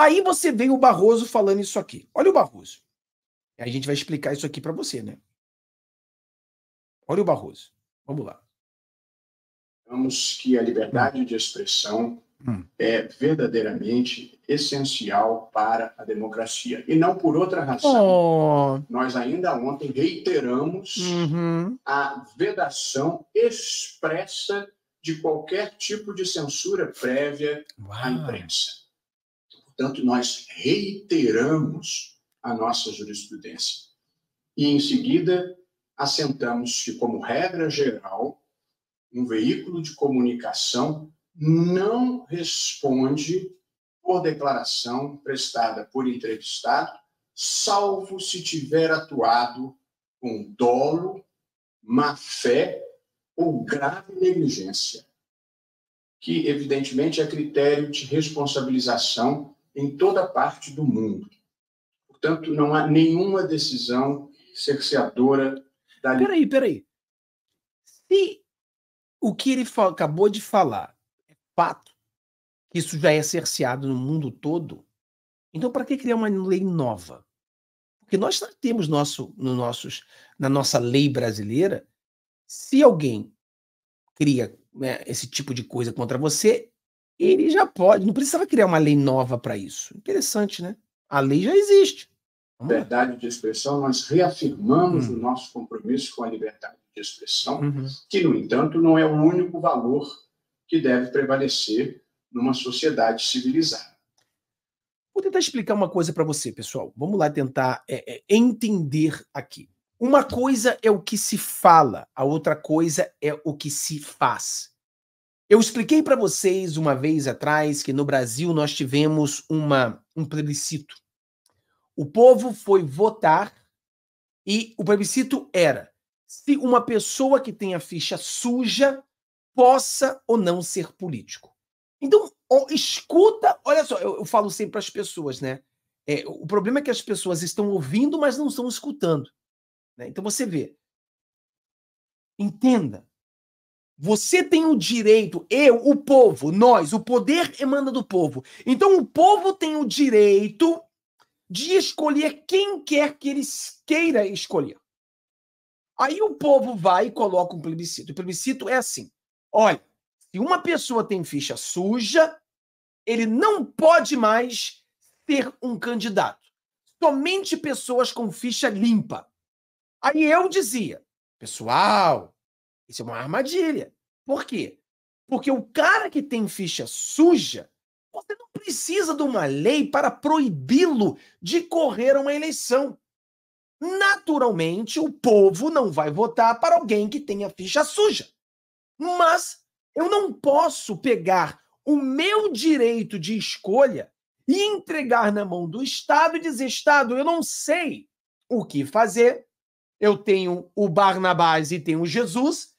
Aí você vem o Barroso falando isso aqui. Olha o Barroso. A gente vai explicar isso aqui para você, né? Olha o Barroso. Vamos lá. Vamos que a liberdade hum. de expressão hum. é verdadeiramente essencial para a democracia e não por outra razão. Oh. Nós ainda ontem reiteramos uhum. a vedação expressa de qualquer tipo de censura prévia Uau. à imprensa. Portanto, nós reiteramos a nossa jurisprudência. E, em seguida, assentamos que, como regra geral, um veículo de comunicação não responde por declaração prestada por entrevistado, salvo se tiver atuado com dolo, má fé ou grave negligência, que evidentemente é critério de responsabilização em toda parte do mundo. Portanto, não há nenhuma decisão cerceadora da Peraí, peraí. Se o que ele acabou de falar é fato, que isso já é cerceado no mundo todo, então para que criar uma lei nova? Porque nós temos nosso, no nossos, na nossa lei brasileira, se alguém cria né, esse tipo de coisa contra você, ele já pode, não precisava criar uma lei nova para isso. Interessante, né? A lei já existe. Vamos liberdade de expressão, nós reafirmamos uhum. o nosso compromisso com a liberdade de expressão, uhum. que, no entanto, não é o único valor que deve prevalecer numa sociedade civilizada. Vou tentar explicar uma coisa para você, pessoal. Vamos lá tentar é, é, entender aqui. Uma coisa é o que se fala, a outra coisa é o que se faz. Eu expliquei para vocês uma vez atrás que no Brasil nós tivemos uma, um plebiscito. O povo foi votar e o plebiscito era se uma pessoa que tem a ficha suja possa ou não ser político. Então, ó, escuta, olha só, eu, eu falo sempre para as pessoas, né? É, o problema é que as pessoas estão ouvindo, mas não estão escutando. Né? Então você vê. Entenda, você tem o direito, eu, o povo, nós, o poder emana do povo. Então o povo tem o direito de escolher quem quer que eles queira escolher. Aí o povo vai e coloca um plebiscito. O plebiscito é assim: olha, se uma pessoa tem ficha suja, ele não pode mais ser um candidato. Somente pessoas com ficha limpa. Aí eu dizia, pessoal, isso é uma armadilha. Por quê? Porque o cara que tem ficha suja, você não precisa de uma lei para proibi-lo de correr uma eleição. Naturalmente, o povo não vai votar para alguém que tenha ficha suja. Mas eu não posso pegar o meu direito de escolha e entregar na mão do Estado e dizer: Estado, eu não sei o que fazer, eu tenho o Barnabás e tenho Jesus,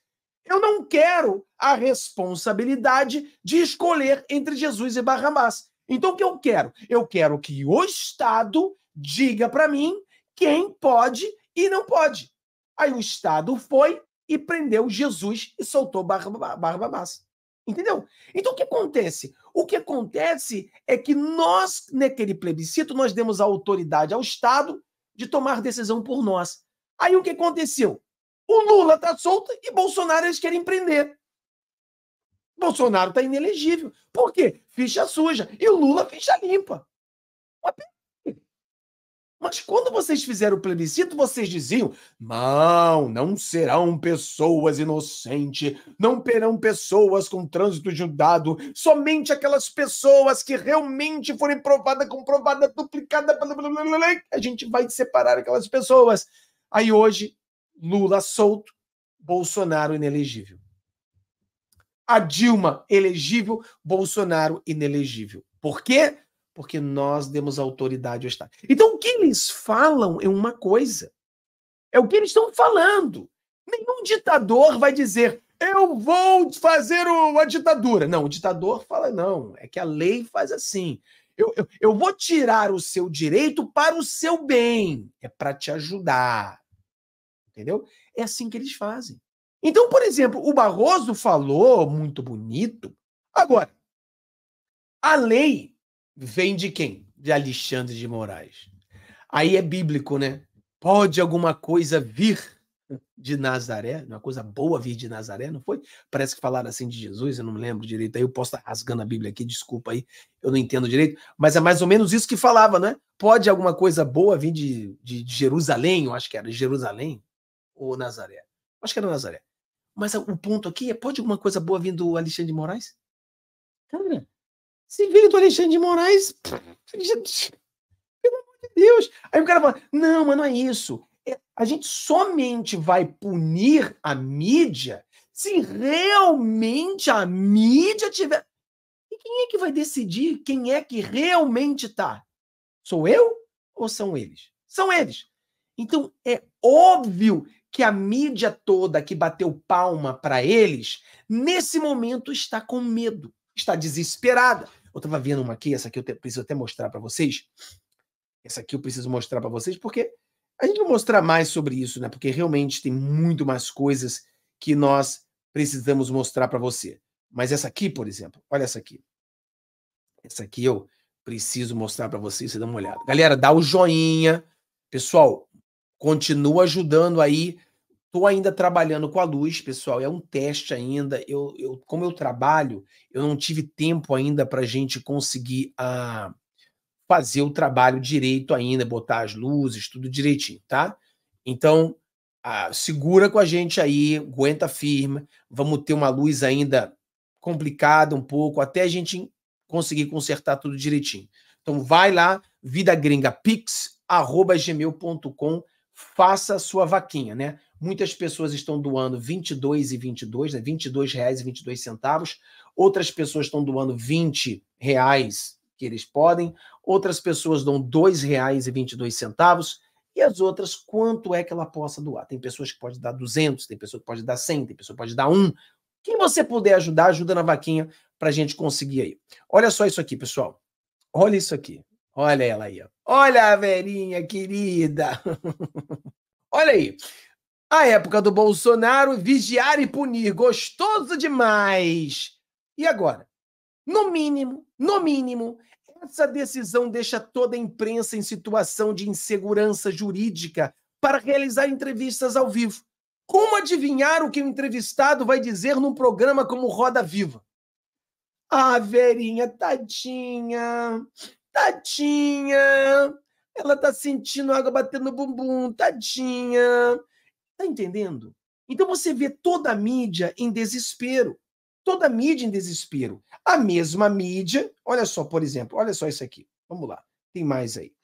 eu não quero a responsabilidade de escolher entre Jesus e Barrabás. Então, o que eu quero? Eu quero que o Estado diga para mim quem pode e não pode. Aí o Estado foi e prendeu Jesus e soltou Barrabás. Entendeu? Então, o que acontece? O que acontece é que nós, naquele plebiscito, nós demos a autoridade ao Estado de tomar decisão por nós. Aí o que aconteceu? O Lula está solto e Bolsonaro eles querem prender. Bolsonaro está inelegível. Por quê? Ficha suja. E o Lula, ficha limpa. Mas quando vocês fizeram o plebiscito, vocês diziam: não, não serão pessoas inocentes, não terão pessoas com trânsito judado, somente aquelas pessoas que realmente forem provada, comprovada, duplicada. Blá, blá, blá, a gente vai separar aquelas pessoas. Aí hoje Lula solto, Bolsonaro inelegível. A Dilma elegível, Bolsonaro inelegível. Por quê? Porque nós demos autoridade ao Estado. Então, o que eles falam é uma coisa. É o que eles estão falando. Nenhum ditador vai dizer eu vou fazer uma a ditadura. Não, o ditador fala não, é que a lei faz assim. Eu, eu, eu vou tirar o seu direito para o seu bem, é para te ajudar. Entendeu? É assim que eles fazem. Então, por exemplo, o Barroso falou muito bonito. Agora, a lei vem de quem? De Alexandre de Moraes. Aí é bíblico, né? Pode alguma coisa vir de Nazaré, uma coisa boa vir de Nazaré, não foi? Parece que falaram assim de Jesus, eu não me lembro direito. Aí eu posso estar rasgando a Bíblia aqui, desculpa aí, eu não entendo direito, mas é mais ou menos isso que falava, né? Pode alguma coisa boa vir de, de, de Jerusalém, eu acho que era de Jerusalém, ou Nazaré? Acho que era Nazaré. Mas o ponto aqui é: pode alguma coisa boa vir do Alexandre de Moraes? Cara, se veio do Alexandre de Moraes, pelo amor de Deus. Aí o cara fala: não, mas não é isso. É, a gente somente vai punir a mídia se realmente a mídia tiver. E quem é que vai decidir quem é que realmente está? Sou eu ou são eles? São eles. Então, é Óbvio que a mídia toda que bateu palma para eles, nesse momento está com medo, está desesperada. Eu estava vendo uma aqui, essa aqui eu te, preciso até mostrar para vocês. Essa aqui eu preciso mostrar para vocês, porque a gente vai mostrar mais sobre isso, né? Porque realmente tem muito mais coisas que nós precisamos mostrar para você. Mas essa aqui, por exemplo, olha essa aqui. Essa aqui eu preciso mostrar para vocês, você dá uma olhada. Galera, dá o joinha. Pessoal, continua ajudando aí. Estou ainda trabalhando com a luz, pessoal. É um teste ainda. Eu, eu como eu trabalho, eu não tive tempo ainda para a gente conseguir a ah, fazer o trabalho direito ainda, botar as luzes, tudo direitinho, tá? Então, ah, segura com a gente aí, aguenta firme. Vamos ter uma luz ainda complicada um pouco, até a gente conseguir consertar tudo direitinho. Então, vai lá, vidagringapix.gmail.com faça a sua vaquinha, né? Muitas pessoas estão doando 22 e 22, né? 22 reais e 22 centavos. Outras pessoas estão doando 20 reais que eles podem. Outras pessoas dão 2 reais e 22 centavos. E as outras, quanto é que ela possa doar? Tem pessoas que podem dar 200, tem pessoa que pode dar 100, tem pessoa que pode dar 1. Quem você puder ajudar, ajuda na vaquinha para a gente conseguir aí. Olha só isso aqui, pessoal. Olha isso aqui. Olha ela aí, ó. Olha a verinha querida. Olha aí. A época do Bolsonaro, vigiar e punir, gostoso demais. E agora? No mínimo, no mínimo, essa decisão deixa toda a imprensa em situação de insegurança jurídica para realizar entrevistas ao vivo. Como adivinhar o que o entrevistado vai dizer num programa como Roda Viva? Ah, Verinha, tadinha. Tadinha! Ela tá sentindo água batendo no bumbum, tadinha! Tá entendendo? Então você vê toda a mídia em desespero. Toda a mídia em desespero. A mesma mídia, olha só, por exemplo, olha só isso aqui. Vamos lá, tem mais aí.